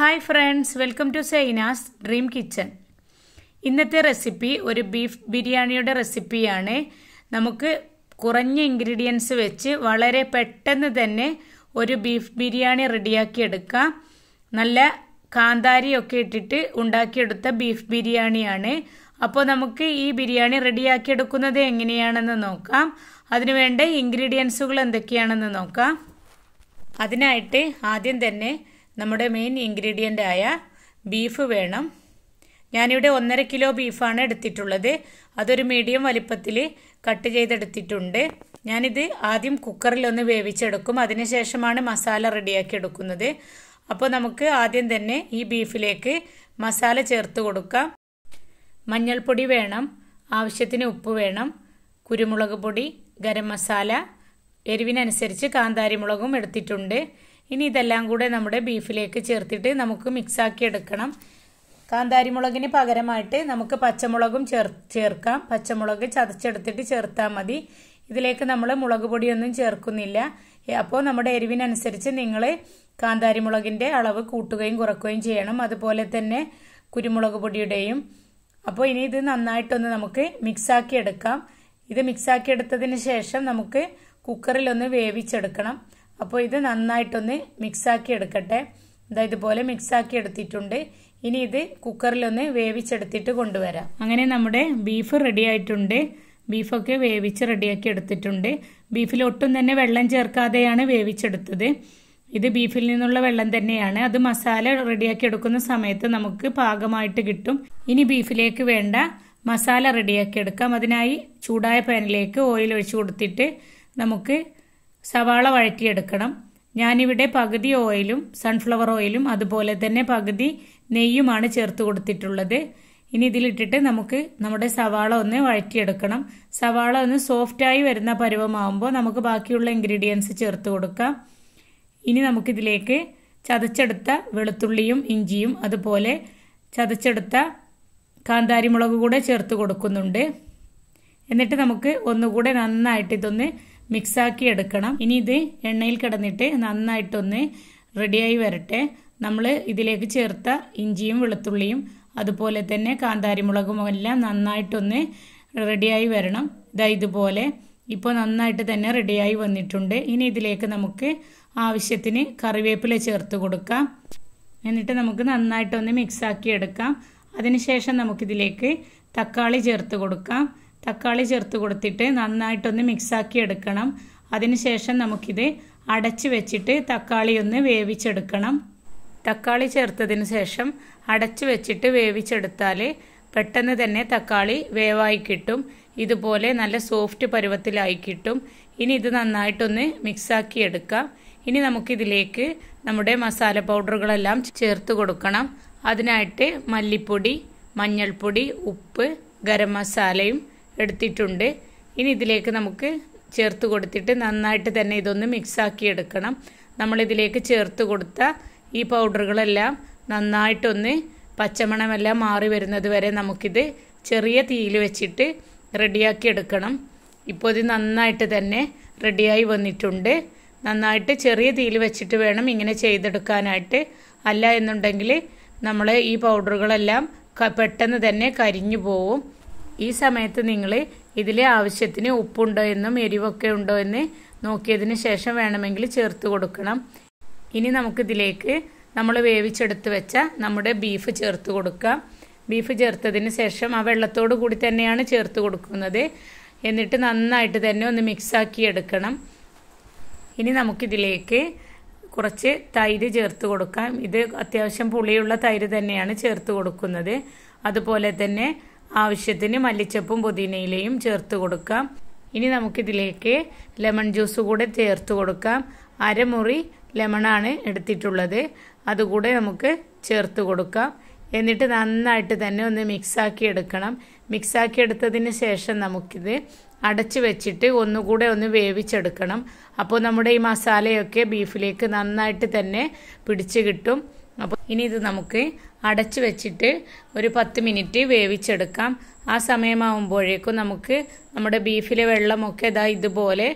hi friends welcome to Saina's dream kitchen ഇന്നത്തെ recipe ഒരു beef ബിരിയാണിയുടെ റെസിപ്പിയാണ് നമുക്ക് കുറഞ്ഞ ഇൻഗ്രീഡിയൻസ് വെച്ച് വളരെ പെട്ടെന്ന് തന്നെ ഒരു ബീഫ് ബിരിയാണി റെഡിയാക്കി എടുക്കാം നല്ല കാന്താരിയൊക്കെ ഇട്ടിട്ട് ഉണ്ടാക്കിയെടുത്ത ബീഫ് ബിരിയാണിയാണ് അപ്പോൾ നമുക്ക് ഈ ബിരിയാണി റെഡിയാക്കി എടുക്കുന്നത് എങ്ങനെയാണെന്ന് നോക്കാം അതിനുവേണ്ട ഇൻഗ്രീഡിയൻസുകൾ എന്തൊക്കെയാണെന്ന് നോക്കാം അതിനായിട്ട് ആദ്യം തന്നെ നമ്മുടെ മെയിൻ ഇൻഗ്രീഡിയൻ്റ് ആയ ബീഫ് വേണം ഞാനിവിടെ ഒന്നര കിലോ ബീഫാണ് എടുത്തിട്ടുള്ളത് അതൊരു മീഡിയം വലിപ്പത്തിൽ കട്ട് ചെയ്തെടുത്തിട്ടുണ്ട് ഞാനിത് ആദ്യം കുക്കറിൽ ഒന്ന് വേവിച്ചെടുക്കും അതിനുശേഷമാണ് മസാല റെഡിയാക്കി എടുക്കുന്നത് അപ്പോൾ നമുക്ക് ആദ്യം തന്നെ ഈ ബീഫിലേക്ക് മസാല ചേർത്ത് കൊടുക്കാം മഞ്ഞൾപ്പൊടി വേണം ആവശ്യത്തിന് ഉപ്പ് വേണം കുരുമുളക് പൊടി ഗരം മസാല എരിവിനനുസരിച്ച് കാന്താരിമുളകും എടുത്തിട്ടുണ്ട് ഇനി ഇതെല്ലാം കൂടെ നമ്മുടെ ബീഫിലേക്ക് ചേർത്തിട്ട് നമുക്ക് മിക്സാക്കി എടുക്കണം കാന്താരി മുളകിന് പകരമായിട്ട് നമുക്ക് പച്ചമുളകും ചേർ ചേർക്കാം പച്ചമുളക് ചതച്ചെടുത്തിട്ട് ചേർത്താൽ മതി ഇതിലേക്ക് നമ്മൾ മുളക് പൊടിയൊന്നും ചേർക്കുന്നില്ല അപ്പോൾ നമ്മുടെ എരിവിനനുസരിച്ച് നിങ്ങൾ കാന്താരി മുളകിൻ്റെ അളവ് കൂട്ടുകയും കുറക്കുകയും ചെയ്യണം അതുപോലെ തന്നെ കുരുമുളക് പൊടിയുടെയും അപ്പോൾ ഇനി ഇത് നന്നായിട്ടൊന്ന് നമുക്ക് മിക്സാക്കി എടുക്കാം ഇത് മിക്സാക്കി എടുത്തതിന് ശേഷം നമുക്ക് കുക്കറിലൊന്ന് വേവിച്ചെടുക്കണം അപ്പോൾ ഇത് നന്നായിട്ടൊന്ന് മിക്സാക്കി എടുക്കട്ടെ ഇതാ ഇതുപോലെ മിക്സാക്കി എടുത്തിട്ടുണ്ട് ഇനി ഇത് കുക്കറിലൊന്ന് വേവിച്ചെടുത്തിട്ട് കൊണ്ടുവരാം അങ്ങനെ നമ്മുടെ ബീഫ് റെഡി ആയിട്ടുണ്ട് ബീഫൊക്കെ വേവിച്ച് റെഡിയാക്കി എടുത്തിട്ടുണ്ട് ബീഫിൽ ഒട്ടും തന്നെ വെള്ളം ചേർക്കാതെയാണ് വേവിച്ചെടുത്തത് ഇത് ബീഫിൽ നിന്നുള്ള വെള്ളം തന്നെയാണ് അത് മസാല റെഡിയാക്കി എടുക്കുന്ന സമയത്ത് നമുക്ക് പാകമായിട്ട് കിട്ടും ഇനി ബീഫിലേക്ക് വേണ്ട മസാല റെഡിയാക്കി എടുക്കാം അതിനായി ചൂടായ പാനിലേക്ക് ഓയിൽ ഒഴിച്ചു കൊടുത്തിട്ട് നമുക്ക് സവാള വഴറ്റിയെടുക്കണം ഞാനിവിടെ പകുതി ഓയിലും സൺഫ്ലവർ ഓയിലും അതുപോലെ തന്നെ പകുതി നെയ്യുമാണ് ചേർത്ത് കൊടുത്തിട്ടുള്ളത് ഇനി ഇതിലിട്ടിട്ട് നമുക്ക് നമ്മുടെ സവാള ഒന്ന് വഴറ്റിയെടുക്കണം സവാള ഒന്ന് സോഫ്റ്റായി വരുന്ന പരുവമാകുമ്പോൾ നമുക്ക് ബാക്കിയുള്ള ഇൻഗ്രീഡിയൻസ് ചേർത്ത് കൊടുക്കാം ഇനി നമുക്കിതിലേക്ക് ചതച്ചെടുത്ത വെളുത്തുള്ളിയും ഇഞ്ചിയും അതുപോലെ ചതച്ചെടുത്ത കാന്താരിമുളക് കൂടെ ചേർത്ത് കൊടുക്കുന്നുണ്ട് എന്നിട്ട് നമുക്ക് ഒന്നുകൂടെ നന്നായിട്ട് ഇതൊന്ന് മിക്സാക്കി എടുക്കണം ഇനി ഇത് എണ്ണയിൽ കിടന്നിട്ട് നന്നായിട്ടൊന്ന് റെഡിയായി വരട്ടെ നമ്മൾ ഇതിലേക്ക് ചേർത്ത ഇഞ്ചിയും വെളുത്തുള്ളിയും അതുപോലെ തന്നെ കാന്താരിമുളകും എല്ലാം നന്നായിട്ടൊന്ന് റെഡിയായി വരണം ഇതാ ഇതുപോലെ ഇപ്പോൾ നന്നായിട്ട് തന്നെ റെഡിയായി വന്നിട്ടുണ്ട് ഇനി ഇതിലേക്ക് നമുക്ക് ആവശ്യത്തിന് കറിവേപ്പില ചേർത്ത് കൊടുക്കാം എന്നിട്ട് നമുക്ക് നന്നായിട്ടൊന്ന് മിക്സാക്കി എടുക്കാം അതിനുശേഷം നമുക്കിതിലേക്ക് തക്കാളി ചേർത്ത് കൊടുക്കാം തക്കാളി ചേർത്ത് കൊടുത്തിട്ട് നന്നായിട്ടൊന്ന് മിക്സാക്കി എടുക്കണം അതിനുശേഷം നമുക്കിത് അടച്ച് വെച്ചിട്ട് തക്കാളി ഒന്ന് വേവിച്ചെടുക്കണം തക്കാളി ചേർത്തതിന് ശേഷം അടച്ചു വെച്ചിട്ട് വേവിച്ചെടുത്താൽ പെട്ടെന്ന് തന്നെ തക്കാളി വേവായി കിട്ടും ഇതുപോലെ നല്ല സോഫ്റ്റ് പരുവത്തിലായി കിട്ടും ഇനി ഇത് നന്നായിട്ടൊന്ന് മിക്സാക്കി എടുക്കാം ഇനി നമുക്കിതിലേക്ക് നമ്മുടെ മസാല പൗഡറുകളെല്ലാം ചേർത്ത് കൊടുക്കണം അതിനായിട്ട് മല്ലിപ്പൊടി മഞ്ഞൾപ്പൊടി ഉപ്പ് ഗരം മസാലയും എടുത്തിട്ടുണ്ട് ഇനി ഇതിലേക്ക് നമുക്ക് ചേർത്ത് കൊടുത്തിട്ട് നന്നായിട്ട് തന്നെ ഇതൊന്ന് മിക്സാക്കി എടുക്കണം നമ്മളിതിലേക്ക് ചേർത്ത് കൊടുത്ത ഈ പൗഡറുകളെല്ലാം നന്നായിട്ടൊന്ന് പച്ചമണമെല്ലാം മാറി വരുന്നത് വരെ നമുക്കിത് ചെറിയ തീയിൽ വെച്ചിട്ട് റെഡിയാക്കി എടുക്കണം ഇപ്പോൾ ഇത് നന്നായിട്ട് തന്നെ റെഡിയായി വന്നിട്ടുണ്ട് നന്നായിട്ട് ചെറിയ തീയിൽ വെച്ചിട്ട് വേണം ഇങ്ങനെ ചെയ്തെടുക്കാനായിട്ട് അല്ല എന്നുണ്ടെങ്കിൽ നമ്മൾ ഈ പൗഡറുകളെല്ലാം പെട്ടെന്ന് തന്നെ കരിഞ്ഞു പോവും ഈ സമയത്ത് നിങ്ങൾ ഇതിലെ ആവശ്യത്തിന് ഉപ്പുണ്ടോ എന്നും എരിവൊക്കെ ഉണ്ടോ എന്ന് നോക്കിയതിന് ശേഷം വേണമെങ്കിൽ ചേർത്ത് കൊടുക്കണം ഇനി നമുക്കിതിലേക്ക് നമ്മൾ വേവിച്ചെടുത്ത് വെച്ച നമ്മുടെ ബീഫ് ചേർത്ത് കൊടുക്കാം ബീഫ് ചേർത്തതിന് ശേഷം ആ വെള്ളത്തോട് കൂടി തന്നെയാണ് ചേർത്ത് കൊടുക്കുന്നത് എന്നിട്ട് നന്നായിട്ട് തന്നെ ഒന്ന് മിക്സാക്കി എടുക്കണം ഇനി നമുക്കിതിലേക്ക് കുറച്ച് തൈര് ചേർത്ത് കൊടുക്കാം ഇത് അത്യാവശ്യം പുളിയുള്ള തൈര് തന്നെയാണ് ചേർത്ത് കൊടുക്കുന്നത് അതുപോലെ തന്നെ ആവശ്യത്തിന് മല്ലിച്ചപ്പും പുതിനയിലയും ചേർത്ത് കൊടുക്കാം ഇനി നമുക്കിതിലേക്ക് ലെമൺ ജ്യൂസ് കൂടെ ചേർത്ത് കൊടുക്കാം അരമുറി ലെമണാണ് എടുത്തിട്ടുള്ളത് അതുകൂടെ നമുക്ക് ചേർത്ത് കൊടുക്കാം എന്നിട്ട് നന്നായിട്ട് തന്നെ ഒന്ന് മിക്സാക്കി എടുക്കണം മിക്സാക്കി എടുത്തതിന് ശേഷം നമുക്കിത് അടച്ച് വെച്ചിട്ട് ഒന്നുകൂടെ ഒന്ന് വേവിച്ചെടുക്കണം അപ്പോൾ നമ്മുടെ ഈ മസാലയൊക്കെ ബീഫിലേക്ക് നന്നായിട്ട് തന്നെ പിടിച്ച് കിട്ടും അപ്പോൾ ഇനി ഇത് നമുക്ക് അടച്ചു വെച്ചിട്ട് ഒരു പത്ത് മിനിറ്റ് വേവിച്ചെടുക്കാം ആ സമയമാകുമ്പോഴേക്കും നമുക്ക് നമ്മുടെ ബീഫിലെ വെള്ളമൊക്കെ ഇതാ ഇതുപോലെ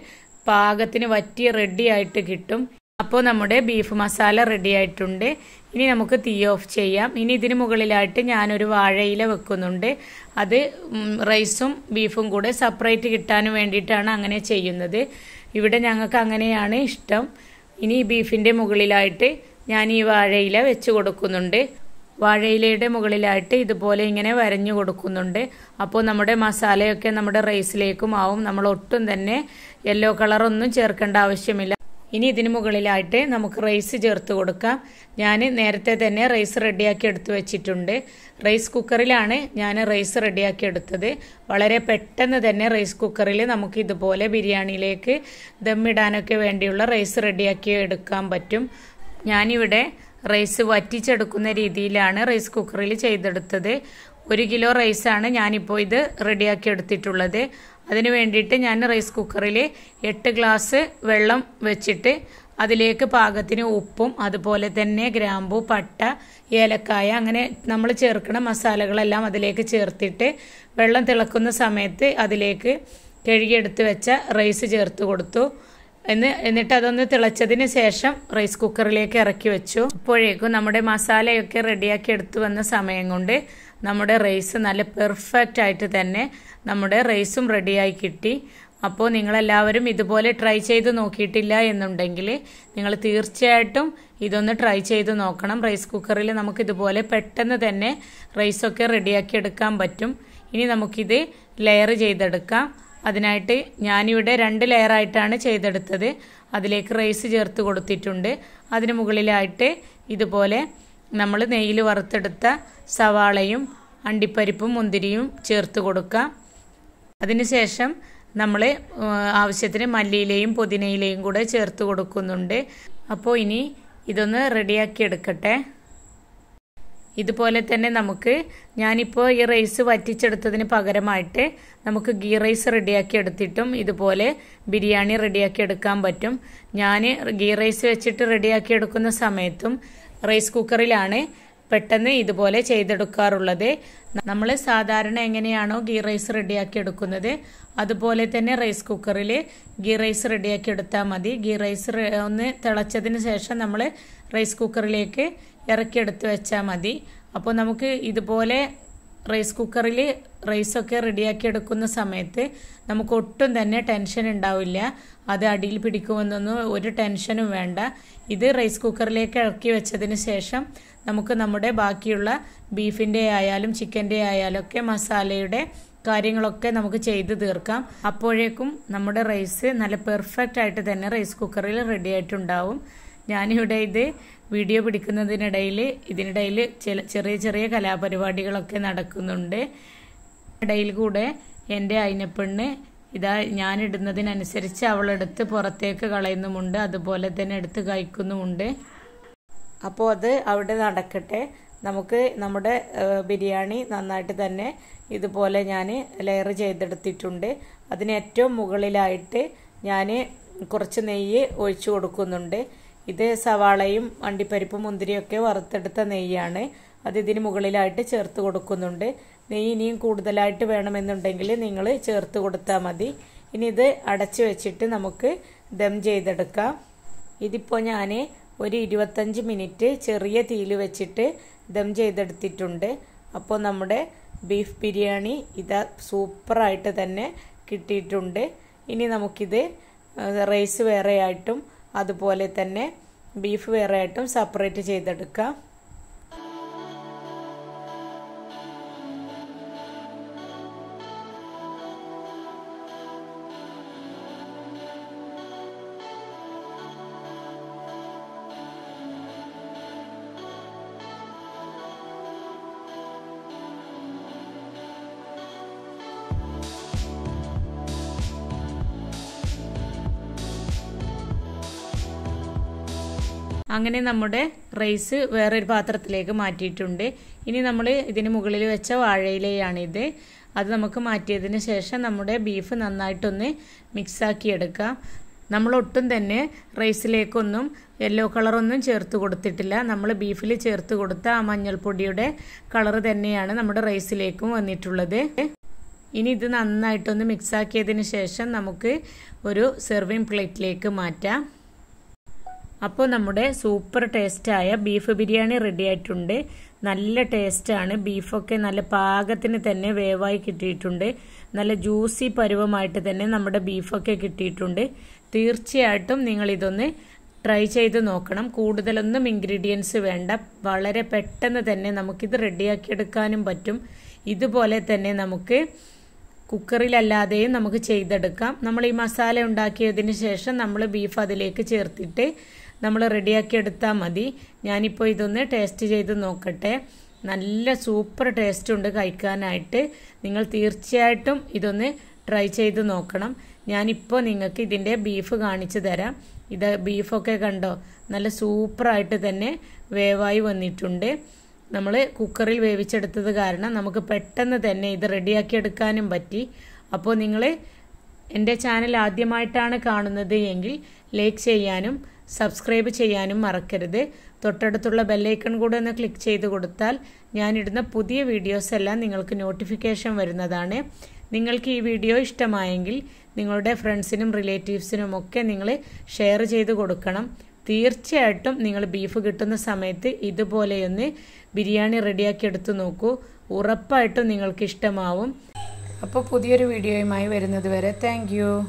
പാകത്തിന് വറ്റി റെഡി ആയിട്ട് കിട്ടും അപ്പോൾ നമ്മുടെ ബീഫ് മസാല റെഡി ആയിട്ടുണ്ട് ഇനി നമുക്ക് തീ ഓഫ് ചെയ്യാം ഇനി ഇതിന് മുകളിലായിട്ട് ഞാനൊരു വാഴയില വെക്കുന്നുണ്ട് അത് റൈസും ബീഫും കൂടെ സെപ്പറേറ്റ് കിട്ടാൻ വേണ്ടിയിട്ടാണ് അങ്ങനെ ചെയ്യുന്നത് ഇവിടെ ഞങ്ങൾക്ക് അങ്ങനെയാണ് ഇഷ്ടം ഇനി ബീഫിൻ്റെ മുകളിലായിട്ട് ഞാൻ ഈ വാഴയില വെച്ച് കൊടുക്കുന്നുണ്ട് വാഴയിലയുടെ മുകളിലായിട്ട് ഇതുപോലെ ഇങ്ങനെ വരഞ്ഞു കൊടുക്കുന്നുണ്ട് അപ്പോൾ നമ്മുടെ മസാലയൊക്കെ നമ്മുടെ റൈസിലേക്കും ആവും നമ്മൾ ഒട്ടും തന്നെ യെല്ലോ കളറൊന്നും ചേർക്കേണ്ട ആവശ്യമില്ല ഇനി ഇതിന് മുകളിലായിട്ട് നമുക്ക് റൈസ് ചേർത്ത് കൊടുക്കാം ഞാൻ നേരത്തെ തന്നെ റൈസ് റെഡിയാക്കി എടുത്തു വെച്ചിട്ടുണ്ട് റൈസ് കുക്കറിലാണ് ഞാൻ റൈസ് റെഡിയാക്കി എടുത്തത് വളരെ പെട്ടെന്ന് തന്നെ റൈസ് കുക്കറിൽ നമുക്ക് ഇതുപോലെ ബിരിയാണിയിലേക്ക് ദമ്മിടാനൊക്കെ വേണ്ടിയുള്ള റൈസ് റെഡിയാക്കി എടുക്കാൻ പറ്റും ഞാനിവിടെ റൈസ് വറ്റിച്ചെടുക്കുന്ന രീതിയിലാണ് റൈസ് കുക്കറിൽ ചെയ്തെടുത്തത് ഒരു കിലോ റൈസാണ് ഞാനിപ്പോൾ ഇത് റെഡിയാക്കി എടുത്തിട്ടുള്ളത് അതിന് വേണ്ടിയിട്ട് ഞാൻ റൈസ് കുക്കറിൽ എട്ട് ഗ്ലാസ് വെള്ളം വെച്ചിട്ട് അതിലേക്ക് പാകത്തിന് ഉപ്പും അതുപോലെ തന്നെ ഗ്രാമ്പു പട്ട ഏലക്കായ അങ്ങനെ നമ്മൾ ചേർക്കുന്ന മസാലകളെല്ലാം അതിലേക്ക് ചേർത്തിട്ട് വെള്ളം തിളക്കുന്ന സമയത്ത് അതിലേക്ക് കഴുകിയെടുത്ത് വെച്ച റൈസ് ചേർത്ത് കൊടുത്തു എന്ന് എന്നിട്ട് അതൊന്ന് തിളച്ചതിന് ശേഷം റൈസ് കുക്കറിലേക്ക് ഇറക്കി വെച്ചു അപ്പോഴേക്കും നമ്മുടെ മസാലയൊക്കെ റെഡിയാക്കി എടുത്തു വന്ന സമയം കൊണ്ട് നമ്മുടെ റൈസ് നല്ല പെർഫെക്റ്റ് ആയിട്ട് തന്നെ നമ്മുടെ റൈസും റെഡിയായി കിട്ടി അപ്പോൾ നിങ്ങളെല്ലാവരും ഇതുപോലെ ട്രൈ ചെയ്ത് നോക്കിയിട്ടില്ല എന്നുണ്ടെങ്കിൽ നിങ്ങൾ തീർച്ചയായിട്ടും ഇതൊന്ന് ട്രൈ ചെയ്ത് നോക്കണം റൈസ് കുക്കറിൽ നമുക്കിതുപോലെ പെട്ടെന്ന് തന്നെ റൈസൊക്കെ റെഡിയാക്കി എടുക്കാൻ പറ്റും ഇനി നമുക്കിത് ലെയർ ചെയ്തെടുക്കാം അതിനായിട്ട് ഞാനിവിടെ രണ്ട് ലെയറായിട്ടാണ് ചെയ്തെടുത്തത് അതിലേക്ക് റൈസ് ചേർത്ത് കൊടുത്തിട്ടുണ്ട് അതിന് മുകളിലായിട്ട് ഇതുപോലെ നമ്മൾ നെയ്യിൽ വറുത്തെടുത്ത സവാളയും അണ്ടിപ്പരിപ്പും മുന്തിരിയും ചേർത്ത് കൊടുക്കാം അതിനുശേഷം നമ്മൾ ആവശ്യത്തിന് മല്ലിയിലയും പുതിനയിലയും കൂടെ ചേർത്ത് കൊടുക്കുന്നുണ്ട് അപ്പോൾ ഇനി ഇതൊന്ന് റെഡിയാക്കി എടുക്കട്ടെ ഇതുപോലെ തന്നെ നമുക്ക് ഞാനിപ്പോൾ ഈ റൈസ് വറ്റിച്ചെടുത്തതിന് പകരമായിട്ട് നമുക്ക് ഗീ റൈസ് റെഡിയാക്കി എടുത്തിട്ടും ഇതുപോലെ ബിരിയാണി റെഡിയാക്കി എടുക്കാൻ പറ്റും ഞാൻ ഗീ റൈസ് വെച്ചിട്ട് റെഡിയാക്കി എടുക്കുന്ന സമയത്തും റൈസ് കുക്കറിലാണ് പെട്ടെന്ന് ഇതുപോലെ ചെയ്തെടുക്കാറുള്ളത് നമ്മൾ സാധാരണ എങ്ങനെയാണോ ഗീ റൈസ് റെഡിയാക്കി എടുക്കുന്നത് അതുപോലെ തന്നെ റൈസ് കുക്കറിൽ ഗീ റൈസ് റെഡിയാക്കി എടുത്താൽ മതി ഗീ റൈസ് ഒന്ന് തിളച്ചതിന് ശേഷം നമ്മൾ റൈസ് കുക്കറിലേക്ക് ഇറക്കിയെടുത്ത് വെച്ചാൽ മതി അപ്പോൾ നമുക്ക് ഇതുപോലെ റൈസ് കുക്കറിൽ റൈസൊക്കെ റെഡിയാക്കി എടുക്കുന്ന സമയത്ത് നമുക്ക് ഒട്ടും തന്നെ ടെൻഷൻ ഉണ്ടാവില്ല അത് അടിയിൽ പിടിക്കുമെന്നൊന്നും ഒരു ടെൻഷനും വേണ്ട ഇത് റൈസ് കുക്കറിലേക്ക് ഇറക്കി വെച്ചതിന് ശേഷം നമുക്ക് നമ്മുടെ ബാക്കിയുള്ള ബീഫിൻ്റെ ആയാലും ചിക്കൻ്റെ ആയാലും ഒക്കെ മസാലയുടെ കാര്യങ്ങളൊക്കെ നമുക്ക് ചെയ്ത് തീർക്കാം അപ്പോഴേക്കും നമ്മുടെ റൈസ് നല്ല പെർഫെക്റ്റ് ആയിട്ട് തന്നെ റൈസ് കുക്കറിൽ റെഡി ആയിട്ടുണ്ടാവും ഞാനിവിടെ ഇത് വീഡിയോ പിടിക്കുന്നതിനിടയിൽ ഇതിനിടയിൽ ചെറിയ ചെറിയ കലാപരിപാടികളൊക്കെ നടക്കുന്നുണ്ട് ഇടയിൽ കൂടെ എൻ്റെ അയിനപ്പെണ്ണ് ഇതാ ഞാനിടുന്നതിനനുസരിച്ച് അവളെടുത്ത് പുറത്തേക്ക് കളയുന്നുമുണ്ട് അതുപോലെ തന്നെ എടുത്ത് കഴിക്കുന്നുമുണ്ട് അപ്പോൾ അത് അവിടെ നടക്കട്ടെ നമുക്ക് നമ്മുടെ ബിരിയാണി നന്നായിട്ട് തന്നെ ഇതുപോലെ ഞാൻ ലെയർ ചെയ്തെടുത്തിട്ടുണ്ട് അതിന് ഏറ്റവും മുകളിലായിട്ട് ഞാൻ കുറച്ച് നെയ്യ് ഒഴിച്ചു കൊടുക്കുന്നുണ്ട് ഇത് സവാളയും അണ്ടിപ്പരിപ്പും മുന്തിരിയൊക്കെ വറുത്തെടുത്ത നെയ്യാണ് അത് ഇതിന് മുകളിലായിട്ട് ചേർത്ത് കൊടുക്കുന്നുണ്ട് നെയ്യ് ഇനിയും കൂടുതലായിട്ട് വേണമെന്നുണ്ടെങ്കിൽ നിങ്ങൾ ചേർത്ത് കൊടുത്താൽ മതി ഇനി ഇത് അടച്ച് വെച്ചിട്ട് നമുക്ക് ദം ചെയ്തെടുക്കാം ഇതിപ്പോൾ ഞാൻ ഒരു ഇരുപത്തഞ്ച് മിനിറ്റ് ചെറിയ തീയിൽ വെച്ചിട്ട് ദം ചെയ്തെടുത്തിട്ടുണ്ട് അപ്പോൾ നമ്മുടെ ബീഫ് ബിരിയാണി ഇതാ സൂപ്പറായിട്ട് തന്നെ കിട്ടിയിട്ടുണ്ട് ഇനി നമുക്കിത് റൈസ് വേറെയായിട്ടും അതുപോലെ തന്നെ ബീഫ് വേറെ ആയിട്ടും സെപ്പറേറ്റ് ചെയ്തെടുക്കാം അങ്ങനെ നമ്മുടെ റൈസ് വേറൊരു പാത്രത്തിലേക്ക് മാറ്റിയിട്ടുണ്ട് ഇനി നമ്മൾ ഇതിന് മുകളിൽ വെച്ച വാഴയിലയാണിത് അത് നമുക്ക് മാറ്റിയതിന് ശേഷം നമ്മുടെ ബീഫ് നന്നായിട്ടൊന്ന് മിക്സാക്കി എടുക്കാം നമ്മൾ ഒട്ടും തന്നെ റൈസിലേക്കൊന്നും യെല്ലോ കളറൊന്നും ചേർത്ത് കൊടുത്തിട്ടില്ല നമ്മൾ ബീഫിൽ ചേർത്ത് കൊടുത്ത ആ മഞ്ഞൾപ്പൊടിയുടെ കളർ തന്നെയാണ് നമ്മുടെ റൈസിലേക്കും വന്നിട്ടുള്ളത് ഇനി ഇത് നന്നായിട്ടൊന്ന് മിക്സാക്കിയതിന് ശേഷം നമുക്ക് ഒരു സെർവിങ് പ്ലേറ്റിലേക്ക് മാറ്റാം അപ്പോൾ നമ്മുടെ സൂപ്പർ ടേസ്റ്റായ ബീഫ് ബിരിയാണി റെഡി ആയിട്ടുണ്ട് നല്ല ടേസ്റ്റാണ് ബീഫൊക്കെ നല്ല പാകത്തിന് തന്നെ വേവായി കിട്ടിയിട്ടുണ്ട് നല്ല ജ്യൂസി പരുവമായിട്ട് തന്നെ നമ്മുടെ ബീഫൊക്കെ കിട്ടിയിട്ടുണ്ട് തീർച്ചയായിട്ടും നിങ്ങളിതൊന്ന് ട്രൈ ചെയ്ത് നോക്കണം കൂടുതലൊന്നും ഇൻഗ്രീഡിയൻസ് വേണ്ട വളരെ പെട്ടെന്ന് തന്നെ നമുക്കിത് റെഡിയാക്കിയെടുക്കാനും പറ്റും ഇതുപോലെ തന്നെ നമുക്ക് കുക്കറിലല്ലാതെയും നമുക്ക് ചെയ്തെടുക്കാം നമ്മൾ ഈ മസാല ഉണ്ടാക്കിയതിന് ശേഷം നമ്മൾ ബീഫ് അതിലേക്ക് ചേർത്തിട്ട് നമ്മൾ റെഡിയാക്കി എടുത്താൽ മതി ഞാനിപ്പോൾ ഇതൊന്ന് ടേസ്റ്റ് ചെയ്ത് നോക്കട്ടെ നല്ല സൂപ്പർ ടേസ്റ്റ് ഉണ്ട് കഴിക്കാനായിട്ട് നിങ്ങൾ തീർച്ചയായിട്ടും ഇതൊന്ന് ട്രൈ ചെയ്ത് നോക്കണം ഞാനിപ്പോൾ നിങ്ങൾക്ക് ഇതിൻ്റെ ബീഫ് കാണിച്ചു തരാം ഇത് ബീഫൊക്കെ കണ്ടോ നല്ല സൂപ്പറായിട്ട് തന്നെ വേവായി വന്നിട്ടുണ്ട് നമ്മൾ കുക്കറിൽ വേവിച്ചെടുത്തത് കാരണം നമുക്ക് പെട്ടെന്ന് തന്നെ ഇത് റെഡിയാക്കി എടുക്കാനും പറ്റി അപ്പോൾ നിങ്ങൾ എൻ്റെ ചാനൽ ആദ്യമായിട്ടാണ് കാണുന്നത് എങ്കിൽ ലൈക്ക് ചെയ്യാനും സബ്സ്ക്രൈബ് ചെയ്യാനും മറക്കരുത് തൊട്ടടുത്തുള്ള ബെല്ലൈക്കൺ കൂടെ ഒന്ന് ക്ലിക്ക് ചെയ്ത് കൊടുത്താൽ ഞാനിടുന്ന പുതിയ വീഡിയോസ് എല്ലാം നിങ്ങൾക്ക് നോട്ടിഫിക്കേഷൻ വരുന്നതാണ് നിങ്ങൾക്ക് ഈ വീഡിയോ ഇഷ്ടമായെങ്കിൽ നിങ്ങളുടെ ഫ്രണ്ട്സിനും റിലേറ്റീവ്സിനും ഒക്കെ നിങ്ങൾ ഷെയർ ചെയ്ത് കൊടുക്കണം തീർച്ചയായിട്ടും നിങ്ങൾ ബീഫ് കിട്ടുന്ന സമയത്ത് ഇതുപോലെയൊന്ന് ബിരിയാണി റെഡിയാക്കി എടുത്ത് നോക്കൂ ഉറപ്പായിട്ടും നിങ്ങൾക്ക് ഇഷ്ടമാവും അപ്പോൾ പുതിയൊരു വീഡിയോയുമായി വരുന്നത് വരെ താങ്ക്